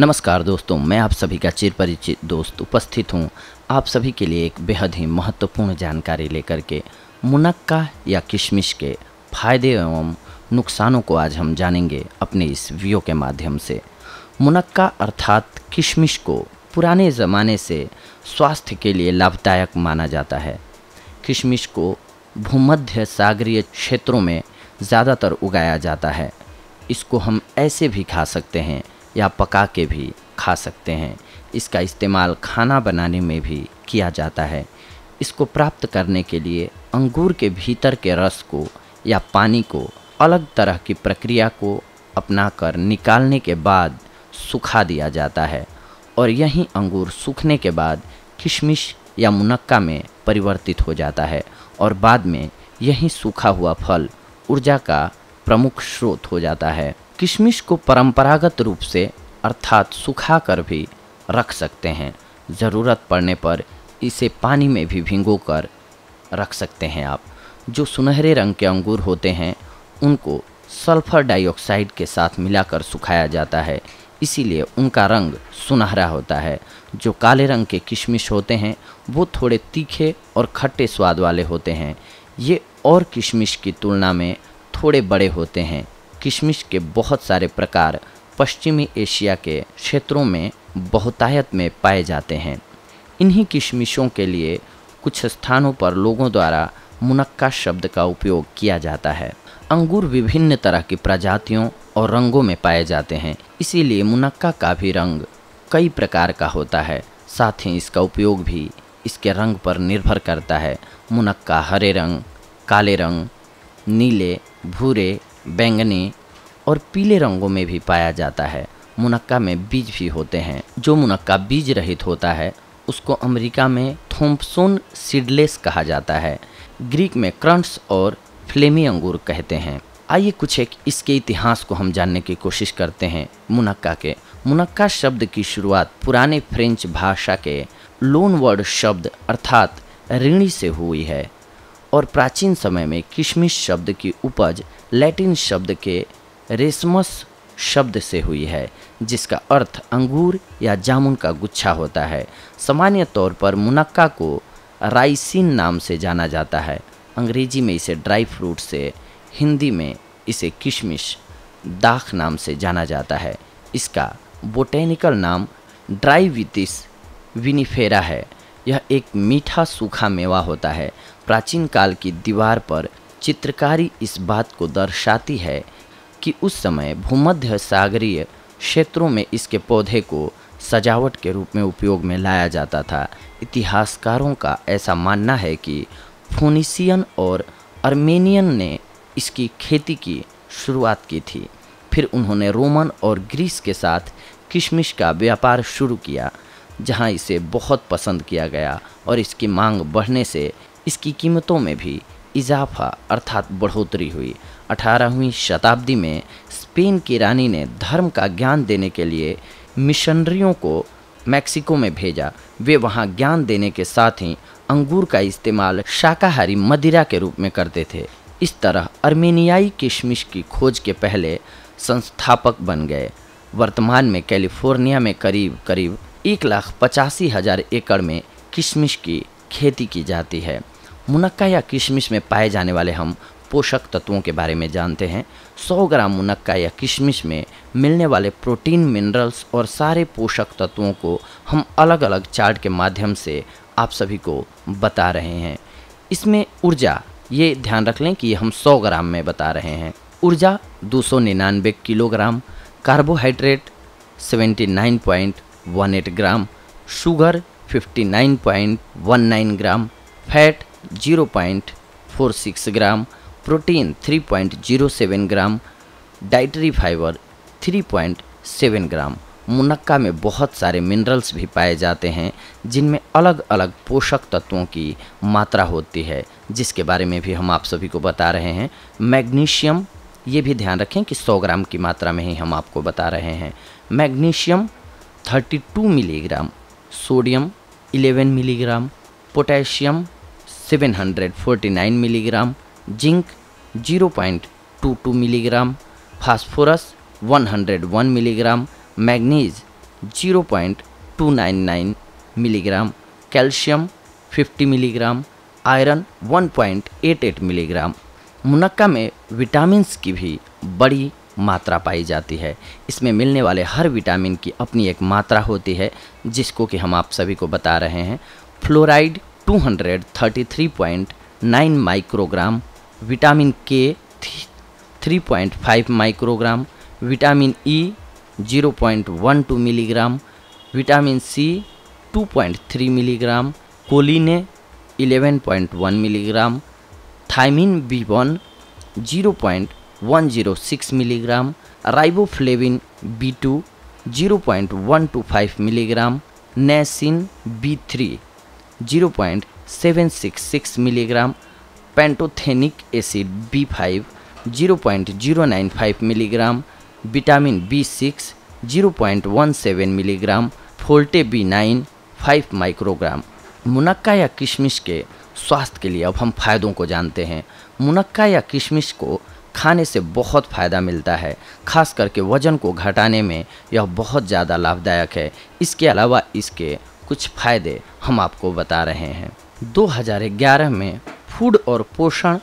नमस्कार दोस्तों मैं आप सभी का चिर परिचित दोस्त उपस्थित हूँ आप सभी के लिए एक बेहद ही महत्वपूर्ण जानकारी लेकर के मुनक्का या किशमिश के फायदे एवं नुकसानों को आज हम जानेंगे अपने इस वीडियो के माध्यम से मुनक्का अर्थात किशमिश को पुराने ज़माने से स्वास्थ्य के लिए लाभदायक माना जाता है किशमिश को भूमध्य सागरीय क्षेत्रों में ज़्यादातर उगाया जाता है इसको हम ऐसे भी खा सकते हैं या पका के भी खा सकते हैं इसका इस्तेमाल खाना बनाने में भी किया जाता है इसको प्राप्त करने के लिए अंगूर के भीतर के रस को या पानी को अलग तरह की प्रक्रिया को अपनाकर निकालने के बाद सुखा दिया जाता है और यही अंगूर सूखने के बाद किशमिश या मुनक्का में परिवर्तित हो जाता है और बाद में यही सूखा हुआ फल ऊर्जा का प्रमुख स्रोत हो जाता है किशमिश को परंपरागत रूप से अर्थात सुखा कर भी रख सकते हैं ज़रूरत पड़ने पर इसे पानी में भी भिंगो कर रख सकते हैं आप जो सुनहरे रंग के अंगूर होते हैं उनको सल्फर डाइऑक्साइड के साथ मिलाकर सुखाया जाता है इसीलिए उनका रंग सुनहरा होता है जो काले रंग के किशमिश होते हैं वो थोड़े तीखे और खट्टे स्वाद वाले होते हैं ये और किशमिश की तुलना में थोड़े बड़े होते हैं किशमिश के बहुत सारे प्रकार पश्चिमी एशिया के क्षेत्रों में बहुतायत में पाए जाते हैं इन्हीं किशमिशों के लिए कुछ स्थानों पर लोगों द्वारा मुनक्का शब्द का उपयोग किया जाता है अंगूर विभिन्न तरह की प्रजातियों और रंगों में पाए जाते हैं इसीलिए मुनक्का का भी रंग कई प्रकार का होता है साथ ही इसका उपयोग भी इसके रंग पर निर्भर करता है मुनक्का हरे रंग काले रंग नीले भूरे बैंगनी और पीले रंगों में भी पाया जाता है मुनक्का में बीज भी होते हैं जो मुनक्का बीज रहित होता है उसको अमेरिका में थोम्पसोन सीडलेस कहा जाता है ग्रीक में क्रंट्स और फ्लेमी अंगूर कहते हैं आइए कुछ एक इसके इतिहास को हम जानने की कोशिश करते हैं मुनक्का के मुनक्का शब्द की शुरुआत पुराने फ्रेंच भाषा के लोन वर्ड शब्द अर्थात ऋणी से हुई है और प्राचीन समय में किशमिश शब्द की उपज लैटिन शब्द के रेसमस शब्द से हुई है जिसका अर्थ अंगूर या जामुन का गुच्छा होता है सामान्य तौर पर मुनक्का को राइसिन नाम से जाना जाता है अंग्रेजी में इसे ड्राई फ्रूट से हिंदी में इसे किशमिश दाख नाम से जाना जाता है इसका बोटेनिकल नाम ड्राईवितिस विनिफेरा है यह एक मीठा सूखा मेवा होता है प्राचीन काल की दीवार पर चित्रकारी इस बात को दर्शाती है कि उस समय भूमध्य सागरीय क्षेत्रों में इसके पौधे को सजावट के रूप में उपयोग में लाया जाता था इतिहासकारों का ऐसा मानना है कि फोनिसियन और अर्मेनियन ने इसकी खेती की शुरुआत की थी फिर उन्होंने रोमन और ग्रीस के साथ किशमिश का व्यापार शुरू किया जहां इसे बहुत पसंद किया गया और इसकी मांग बढ़ने से इसकी कीमतों में भी इजाफा अर्थात बढ़ोतरी हुई अठारहवीं शताब्दी में स्पेन की रानी ने धर्म का ज्ञान देने के लिए मिशनरियों को मैक्सिको में भेजा वे वहां ज्ञान देने के साथ ही अंगूर का इस्तेमाल शाकाहारी मदिरा के रूप में करते थे इस तरह अर्मेनियाई किशमिश की खोज के पहले संस्थापक बन गए वर्तमान में कैलिफोर्निया में करीब करीब एक लाख पचासी हज़ार एकड़ में किशमिश की खेती की जाती है मुनक्का या किशमिश में पाए जाने वाले हम पोषक तत्वों के बारे में जानते हैं 100 ग्राम मुनक्का या किशमिश में मिलने वाले प्रोटीन मिनरल्स और सारे पोषक तत्वों को हम अलग अलग चार्ट के माध्यम से आप सभी को बता रहे हैं इसमें ऊर्जा ये ध्यान रख लें कि हम 100 ग्राम में बता रहे हैं ऊर्जा दो kilogram carbohydrate 79.18 gram sugar 59.19 gram fat 0.46 gram protein 3.07 gram dietary fibre 3.7 gram मुनक्का में बहुत सारे मिनरल्स भी पाए जाते हैं जिनमें अलग अलग पोषक तत्वों की मात्रा होती है जिसके बारे में भी हम आप सभी को बता रहे हैं मैग्नीशियम ये भी ध्यान रखें कि 100 ग्राम की मात्रा में ही हम आपको बता रहे हैं magnesium 32 milligram sodium 11 milligram potassium 749 milligram zinc 0.22 milligram phosphorus 101 milligram manganese 0.299 milligram calcium 50 milligram iron 1.88 milligram मुनक्का में विटामिन्स की भी बड़ी मात्रा पाई जाती है इसमें मिलने वाले हर विटामिन की अपनी एक मात्रा होती है जिसको कि हम आप सभी को बता रहे हैं fluoride 233.9 microgram vitamin K 3.5 microgram vitamin E e, 0.12 milligram vitamin C 2.3 milligram choline 11.1 milligram thiamine B one 0.106 milligram riboflavin B two 0.125 milligram niacin B three 0.766 milligram pantothenic acid B five zero point zero nine five milligram vitamin B six zero point one seven milligram folate B nine five microgram मुनक्का या किशमिश के स्वास्थ्य के लिए अब हम फायदों को जानते हैं मुनक्का या किशमिश को खाने से बहुत फ़ायदा मिलता है खास करके वज़न को घटाने में यह बहुत ज़्यादा लाभदायक है इसके अलावा इसके कुछ फ़ायदे हम आपको बता रहे हैं 2011 में फूड और पोषण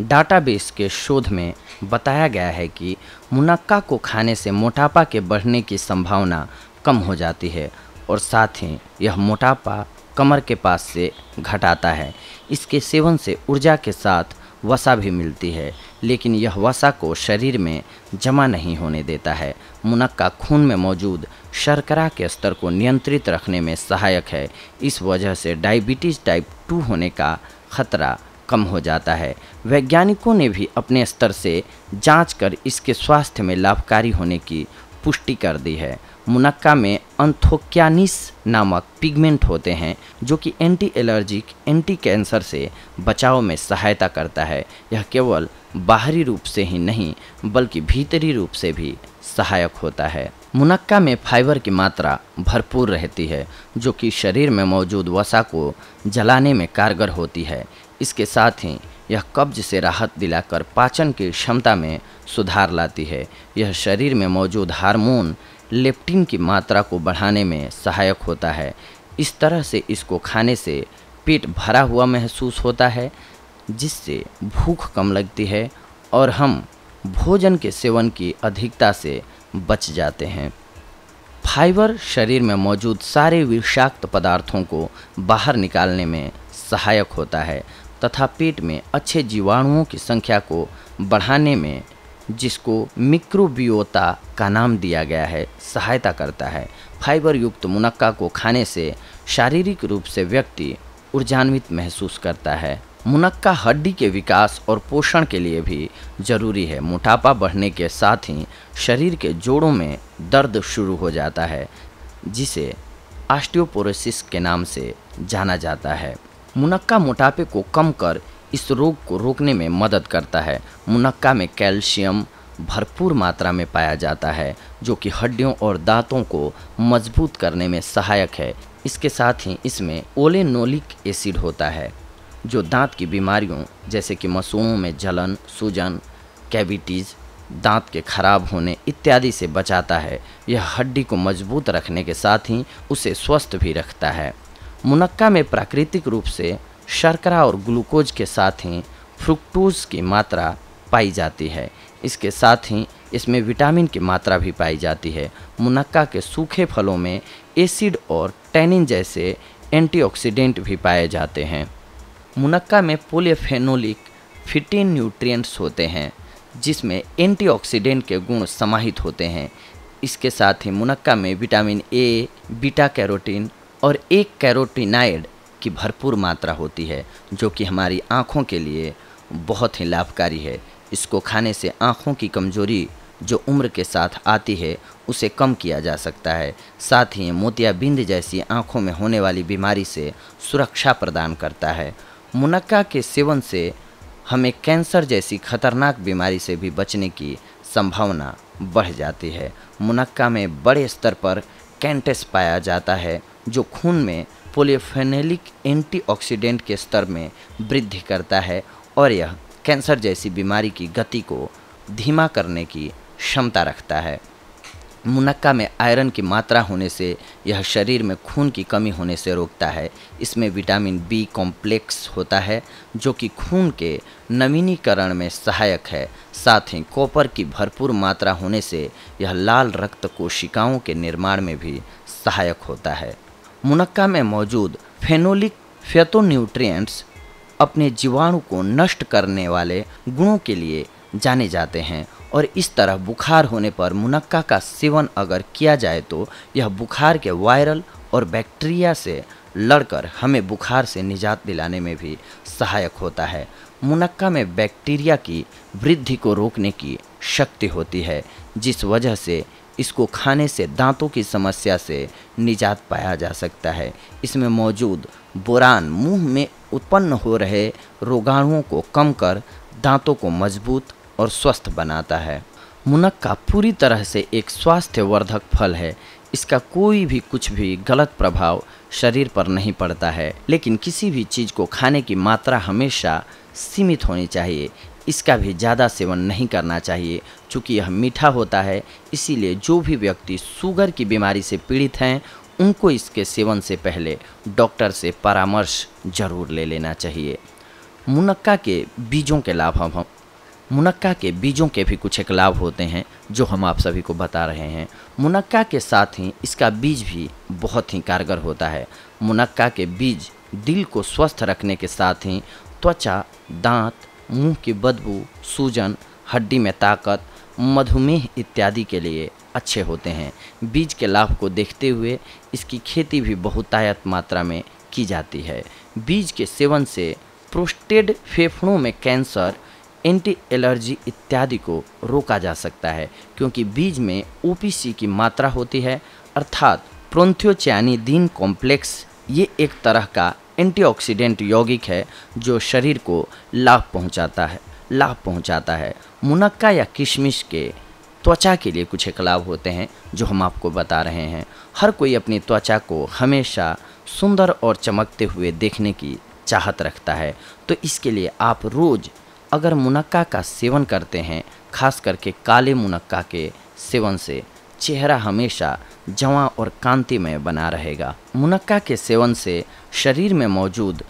डाटाबेस के शोध में बताया गया है कि मुनक्का को खाने से मोटापा के बढ़ने की संभावना कम हो जाती है और साथ ही यह मोटापा कमर के पास से घटाता है इसके सेवन से ऊर्जा के साथ वसा भी मिलती है लेकिन यह वसा को शरीर में जमा नहीं होने देता है मुनक्का खून में मौजूद शर्करा के स्तर को नियंत्रित रखने में सहायक है इस वजह से डायबिटीज़ टाइप टू होने का खतरा कम हो जाता है वैज्ञानिकों ने भी अपने स्तर से जांच कर इसके स्वास्थ्य में लाभकारी होने की पुष्टि कर दी है मुनक्का में अंथोक्यानिस नामक पिगमेंट होते हैं जो कि एंटी एलर्जिक एंटी कैंसर से बचाव में सहायता करता है यह केवल बाहरी रूप से ही नहीं बल्कि भीतरी रूप से भी सहायक होता है मुनक्का में फाइबर की मात्रा भरपूर रहती है जो कि शरीर में मौजूद वसा को जलाने में कारगर होती है इसके साथ ही यह कब्ज से राहत दिलाकर पाचन की क्षमता में सुधार लाती है यह शरीर में मौजूद हार्मोन लेप्टिन की मात्रा को बढ़ाने में सहायक होता है इस तरह से इसको खाने से पेट भरा हुआ महसूस होता है जिससे भूख कम लगती है और हम भोजन के सेवन की अधिकता से बच जाते हैं फाइबर शरीर में मौजूद सारे विषाक्त पदार्थों को बाहर निकालने में सहायक होता है तथा पेट में अच्छे जीवाणुओं की संख्या को बढ़ाने में जिसको मिक्रोबियोता का नाम दिया गया है सहायता करता है फाइबर युक्त मुनक्का को खाने से शारीरिक रूप से व्यक्ति ऊर्जान्वित महसूस करता है मुनक्का हड्डी के विकास और पोषण के लिए भी जरूरी है मोटापा बढ़ने के साथ ही शरीर के जोड़ों में दर्द शुरू हो जाता है जिसे आस्टियोपोरोसिस के नाम से जाना जाता है मुनक्का मोटापे को कम कर इस रोग को रोकने में मदद करता है मुनक्का में कैल्शियम भरपूर मात्रा में पाया जाता है जो कि हड्डियों और दांतों को मजबूत करने में सहायक है इसके साथ ही इसमें ओलेनोलिक एसिड होता है जो दांत की बीमारियों जैसे कि मसूड़ों में जलन सूजन कैविटीज़ दांत के खराब होने इत्यादि से बचाता है यह हड्डी को मजबूत रखने के साथ ही उसे स्वस्थ भी रखता है मुनक्का में प्राकृतिक रूप से शर्करा और ग्लूकोज के साथ ही फ्रुक्टोज की मात्रा पाई जाती है इसके साथ ही इसमें विटामिन की मात्रा भी पाई जाती है मुनक्का के सूखे फलों में एसिड और टैनिन जैसे एंटीऑक्सीडेंट भी पाए जाते हैं मुनक्का में पोलियफेनोलिक फिटीन न्यूट्रिएंट्स होते हैं जिसमें एंटीऑक्सीडेंट के गुण समाहित होते हैं इसके साथ ही मुनक्का में विटामिन ए बीटा कैरोटीन और एक कैरोटीनाइड की भरपूर मात्रा होती है जो कि हमारी आँखों के लिए बहुत ही लाभकारी है इसको खाने से आँखों की कमजोरी जो उम्र के साथ आती है उसे कम किया जा सकता है साथ ही मोतियाबिंद जैसी आँखों में होने वाली बीमारी से सुरक्षा प्रदान करता है मुनक्का के सेवन से हमें कैंसर जैसी खतरनाक बीमारी से भी बचने की संभावना बढ़ जाती है मुनक्का में बड़े स्तर पर कैंटस पाया जाता है जो खून में पोलियोफेनेलिक एंटीऑक्सीडेंट के स्तर में वृद्धि करता है और यह कैंसर जैसी बीमारी की गति को धीमा करने की क्षमता रखता है मुनक्का में आयरन की मात्रा होने से यह शरीर में खून की कमी होने से रोकता है इसमें विटामिन बी कॉम्प्लेक्स होता है जो कि खून के नवीनीकरण में सहायक है साथ ही कॉपर की भरपूर मात्रा होने से यह लाल रक्त कोशिकाओं के निर्माण में भी सहायक होता है मुनक्का में मौजूद फेनोलिक फेतोन्यूट्रिएंट्स अपने जीवाणु को नष्ट करने वाले गुणों के लिए जाने जाते हैं और इस तरह बुखार होने पर मुनक्का का सेवन अगर किया जाए तो यह बुखार के वायरल और बैक्टीरिया से लड़कर हमें बुखार से निजात दिलाने में भी सहायक होता है मुनक्का में बैक्टीरिया की वृद्धि को रोकने की शक्ति होती है जिस वजह से इसको खाने से दांतों की समस्या से निजात पाया जा सकता है इसमें मौजूद बुरान मुंह में उत्पन्न हो रहे रोगाणुओं को कम कर दांतों को मजबूत और स्वस्थ बनाता है मुनक्का पूरी तरह से एक स्वास्थ्यवर्धक फल है इसका कोई भी कुछ भी गलत प्रभाव शरीर पर नहीं पड़ता है लेकिन किसी भी चीज़ को खाने की मात्रा हमेशा सीमित होनी चाहिए इसका भी ज़्यादा सेवन नहीं करना चाहिए चूँकि यह मीठा होता है इसीलिए जो भी व्यक्ति शुगर की बीमारी से पीड़ित हैं उनको इसके सेवन से पहले डॉक्टर से परामर्श जरूर ले लेना चाहिए मुनक्का के बीजों के लाभ हम मुनक्का के बीजों के भी कुछ एक लाभ होते हैं जो हम आप सभी को बता रहे हैं मुनक्का के साथ ही इसका बीज भी बहुत ही कारगर होता है मुनक्का के बीज दिल को स्वस्थ रखने के साथ ही त्वचा दांत मुंह की बदबू सूजन हड्डी में ताकत मधुमेह इत्यादि के लिए अच्छे होते हैं बीज के लाभ को देखते हुए इसकी खेती भी बहुतायत मात्रा में की जाती है बीज के सेवन से प्रोस्टेड फेफड़ों में कैंसर एंटी एलर्जी इत्यादि को रोका जा सकता है क्योंकि बीज में ओ की मात्रा होती है अर्थात प्रोन्थियोचैनिदीन कॉम्प्लेक्स ये एक तरह का एंटीऑक्सीडेंट यौगिक है जो शरीर को लाभ पहुंचाता है लाभ पहुंचाता है मुनक्का या किशमिश के त्वचा के लिए कुछ एक लाभ होते हैं जो हम आपको बता रहे हैं हर कोई अपनी त्वचा को हमेशा सुंदर और चमकते हुए देखने की चाहत रखता है तो इसके लिए आप रोज़ अगर मुनक्का का सेवन करते हैं खास करके काले मुनक्का के सेवन से चेहरा हमेशा जवा और कांतिमय बना रहेगा मुनक्का के सेवन से शरीर में मौजूद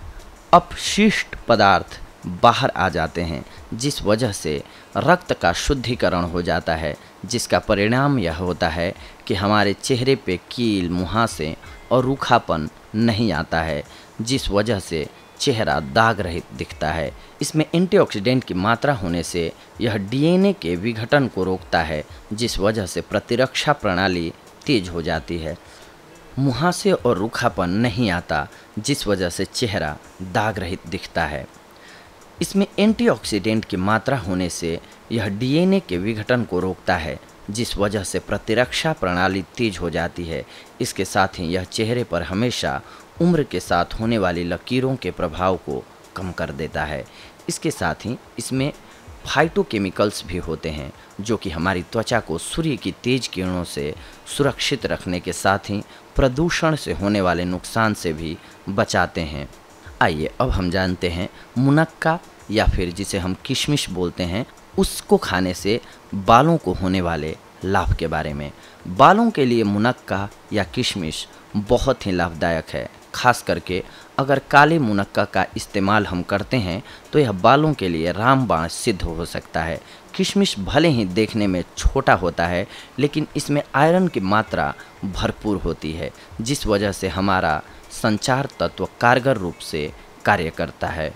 अपशिष्ट पदार्थ बाहर आ जाते हैं जिस वजह से रक्त का शुद्धिकरण हो जाता है जिसका परिणाम यह होता है कि हमारे चेहरे पे कील मुहासे और रूखापन नहीं आता है जिस वजह से चेहरा दाग रहित दिखता है इसमें एंटीऑक्सीडेंट की मात्रा होने से यह डीएनए के विघटन को रोकता है जिस वजह से प्रतिरक्षा प्रणाली तेज हो जाती है मुहासे और रूखापन नहीं आता जिस वजह से चेहरा दाग रहित दिखता है इसमें एंटीऑक्सीडेंट की मात्रा होने से यह डीएनए के विघटन को रोकता है जिस वजह से प्रतिरक्षा प्रणाली तेज हो जाती है इसके साथ ही यह चेहरे पर हमेशा उम्र के साथ होने वाली लकीरों के प्रभाव को कम कर देता है इसके साथ ही इसमें फाइटोकेमिकल्स भी होते हैं जो कि हमारी त्वचा को सूर्य की तेज किरणों से सुरक्षित रखने के साथ ही प्रदूषण से होने वाले नुकसान से भी बचाते हैं आइए अब हम जानते हैं मुनक्का या फिर जिसे हम किशमिश बोलते हैं उसको खाने से बालों को होने वाले लाभ के बारे में बालों के लिए मुनक्का या किशमिश बहुत ही लाभदायक है खास करके अगर काले मुनक्का का इस्तेमाल हम करते हैं तो यह बालों के लिए रामबाण सिद्ध हो सकता है किशमिश भले ही देखने में छोटा होता है लेकिन इसमें आयरन की मात्रा भरपूर होती है जिस वजह से हमारा संचार तत्व कारगर रूप से कार्य करता है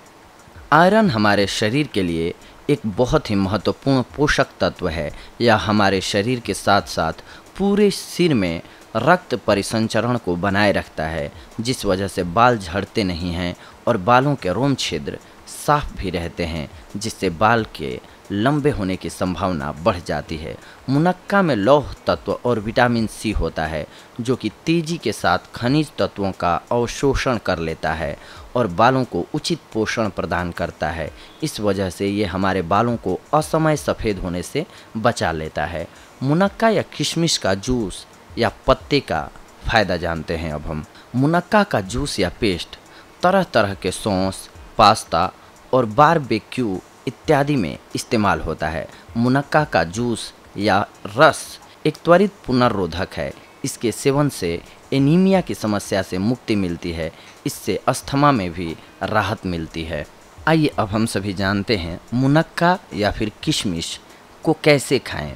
आयरन हमारे शरीर के लिए एक बहुत ही महत्वपूर्ण पोषक तत्व है यह हमारे शरीर के साथ साथ पूरे सिर में रक्त परिसंचरण को बनाए रखता है जिस वजह से बाल झड़ते नहीं हैं और बालों के रोम छिद्र साफ भी रहते हैं जिससे बाल के लंबे होने की संभावना बढ़ जाती है मुनक्का में लौह तत्व और विटामिन सी होता है जो कि तेज़ी के साथ खनिज तत्वों का अवशोषण कर लेता है और बालों को उचित पोषण प्रदान करता है इस वजह से ये हमारे बालों को असमय सफ़ेद होने से बचा लेता है मुनक्का या किशमिश का जूस या पत्ते का फ़ायदा जानते हैं अब हम मुनक्का का जूस या पेस्ट तरह तरह के सॉस पास्ता और बारबेक्यू इत्यादि में इस्तेमाल होता है मुनक्का का जूस या रस एक त्वरित पुनर्रोधक है इसके सेवन से एनीमिया की समस्या से मुक्ति मिलती है इससे अस्थमा में भी राहत मिलती है आइए अब हम सभी जानते हैं मुनक्का या फिर किशमिश को कैसे खाएं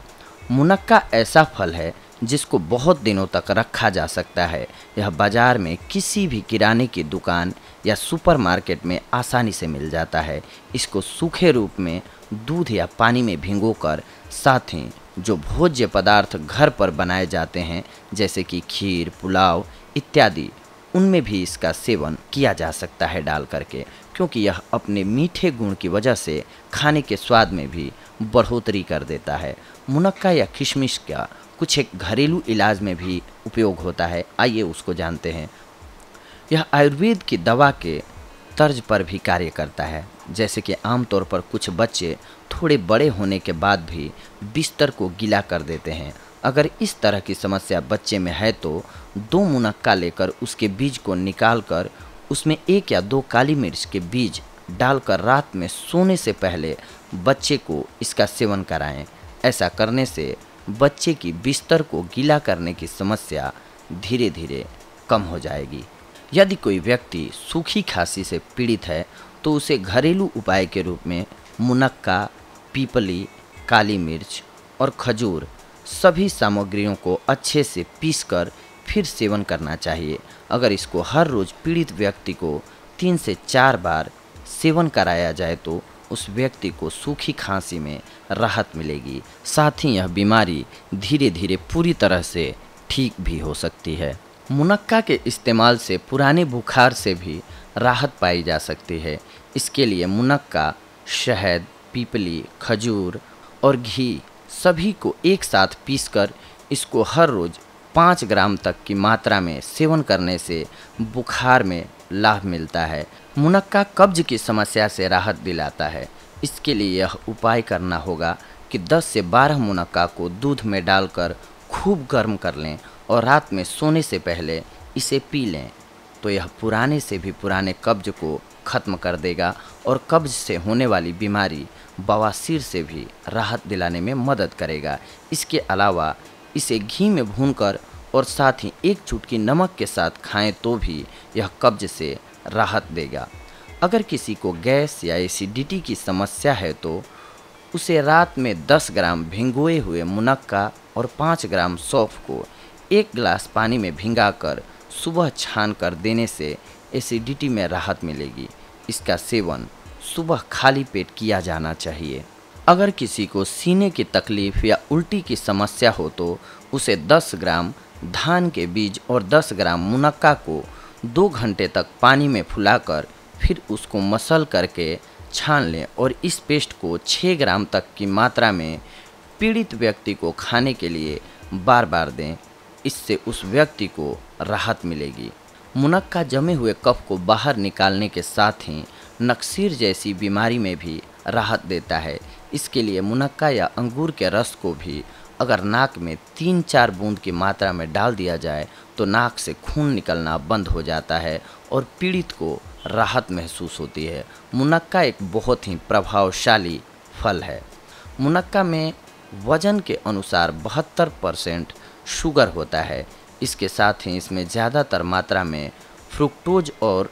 मुनक्का ऐसा फल है जिसको बहुत दिनों तक रखा जा सकता है यह बाज़ार में किसी भी किराने की दुकान या सुपरमार्केट में आसानी से मिल जाता है इसको सूखे रूप में दूध या पानी में कर साथ ही जो भोज्य पदार्थ घर पर बनाए जाते हैं जैसे कि खीर पुलाव इत्यादि उनमें भी इसका सेवन किया जा सकता है डाल करके क्योंकि यह अपने मीठे गुण की वजह से खाने के स्वाद में भी बढ़ोतरी कर देता है मुनक्का या किशमिश का कुछ एक घरेलू इलाज में भी उपयोग होता है आइए उसको जानते हैं यह आयुर्वेद की दवा के तर्ज पर भी कार्य करता है जैसे कि आमतौर पर कुछ बच्चे थोड़े बड़े होने के बाद भी बिस्तर को गीला कर देते हैं अगर इस तरह की समस्या बच्चे में है तो दो मुनक्का लेकर उसके बीज को निकाल कर उसमें एक या दो काली मिर्च के बीज डालकर रात में सोने से पहले बच्चे को इसका सेवन कराएं ऐसा करने से बच्चे की बिस्तर को गीला करने की समस्या धीरे धीरे कम हो जाएगी यदि कोई व्यक्ति सूखी खांसी से पीड़ित है तो उसे घरेलू उपाय के रूप में मुनक्का पीपली काली मिर्च और खजूर सभी सामग्रियों को अच्छे से पीसकर फिर सेवन करना चाहिए अगर इसको हर रोज़ पीड़ित व्यक्ति को तीन से चार बार सेवन कराया जाए तो उस व्यक्ति को सूखी खांसी में राहत मिलेगी साथ ही यह बीमारी धीरे धीरे पूरी तरह से ठीक भी हो सकती है मुनक्का के इस्तेमाल से पुराने बुखार से भी राहत पाई जा सकती है इसके लिए मुनक्का शहद पीपली खजूर और घी सभी को एक साथ पीसकर इसको हर रोज़ पाँच ग्राम तक की मात्रा में सेवन करने से बुखार में लाभ मिलता है मुनक्का कब्ज की समस्या से राहत दिलाता है इसके लिए यह उपाय करना होगा कि 10 से 12 मुनक्का को दूध में डालकर खूब गर्म कर लें और रात में सोने से पहले इसे पी लें तो यह पुराने से भी पुराने कब्ज को ख़त्म कर देगा और कब्ज से होने वाली बीमारी बवासीर से भी राहत दिलाने में मदद करेगा इसके अलावा इसे घी में भूनकर और साथ ही एक चुटकी नमक के साथ खाएं तो भी यह कब्ज से राहत देगा अगर किसी को गैस या एसिडिटी की समस्या है तो उसे रात में 10 ग्राम भिंगोए हुए मुनक्का और 5 ग्राम सौफ को एक गिलास पानी में भिंगाकर सुबह छान कर देने से एसिडिटी में राहत मिलेगी इसका सेवन सुबह खाली पेट किया जाना चाहिए अगर किसी को सीने की तकलीफ़ या उल्टी की समस्या हो तो उसे 10 ग्राम धान के बीज और 10 ग्राम मुनक्का को दो घंटे तक पानी में फुलाकर फिर उसको मसल करके छान लें और इस पेस्ट को 6 ग्राम तक की मात्रा में पीड़ित व्यक्ति को खाने के लिए बार बार दें इससे उस व्यक्ति को राहत मिलेगी मुनक्का जमे हुए कफ को बाहर निकालने के साथ ही नक्सीर जैसी बीमारी में भी राहत देता है इसके लिए मुनक्का या अंगूर के रस को भी अगर नाक में तीन चार बूंद की मात्रा में डाल दिया जाए तो नाक से खून निकलना बंद हो जाता है और पीड़ित को राहत महसूस होती है मुनक्का एक बहुत ही प्रभावशाली फल है मुनक्का में वजन के अनुसार बहत्तर परसेंट शुगर होता है इसके साथ ही इसमें ज़्यादातर मात्रा में फ्रुक्टोज और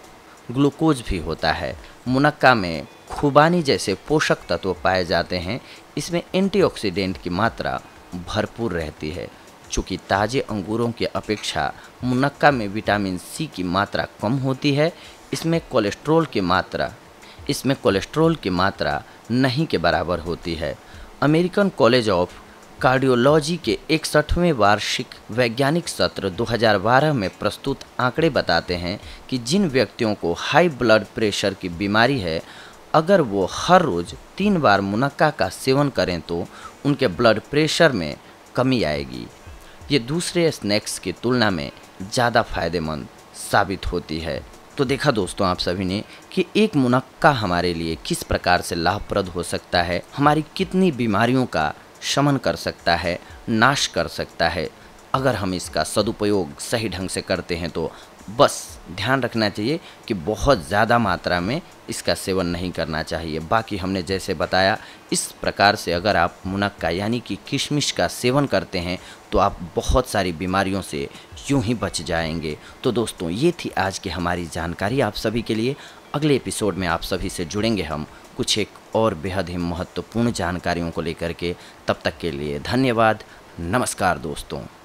ग्लूकोज भी होता है मुनक्का में खुबानी जैसे पोषक तत्व पाए जाते हैं इसमें एंटीऑक्सीडेंट की मात्रा भरपूर रहती है चूँकि ताज़े अंगूरों की अपेक्षा मुनक्का में विटामिन सी की मात्रा कम होती है इसमें कोलेस्ट्रोल की मात्रा इसमें कोलेस्ट्रोल की मात्रा नहीं के बराबर होती है अमेरिकन कॉलेज ऑफ कार्डियोलॉजी के इकसठवें वार्षिक वैज्ञानिक सत्र 2012 में प्रस्तुत आंकड़े बताते हैं कि जिन व्यक्तियों को हाई ब्लड प्रेशर की बीमारी है अगर वो हर रोज़ तीन बार मुनक्का का सेवन करें तो उनके ब्लड प्रेशर में कमी आएगी ये दूसरे स्नैक्स की तुलना में ज़्यादा फायदेमंद साबित होती है तो देखा दोस्तों आप सभी ने कि एक मुनक्का हमारे लिए किस प्रकार से लाभप्रद हो सकता है हमारी कितनी बीमारियों का शमन कर सकता है नाश कर सकता है अगर हम इसका सदुपयोग सही ढंग से करते हैं तो बस ध्यान रखना चाहिए कि बहुत ज़्यादा मात्रा में इसका सेवन नहीं करना चाहिए बाकी हमने जैसे बताया इस प्रकार से अगर आप मुनक्का यानी कि किशमिश का सेवन करते हैं तो आप बहुत सारी बीमारियों से यूं ही बच जाएंगे तो दोस्तों ये थी आज की हमारी जानकारी आप सभी के लिए अगले एपिसोड में आप सभी से जुड़ेंगे हम कुछ एक और बेहद ही महत्वपूर्ण जानकारियों को लेकर के तब तक के लिए धन्यवाद नमस्कार दोस्तों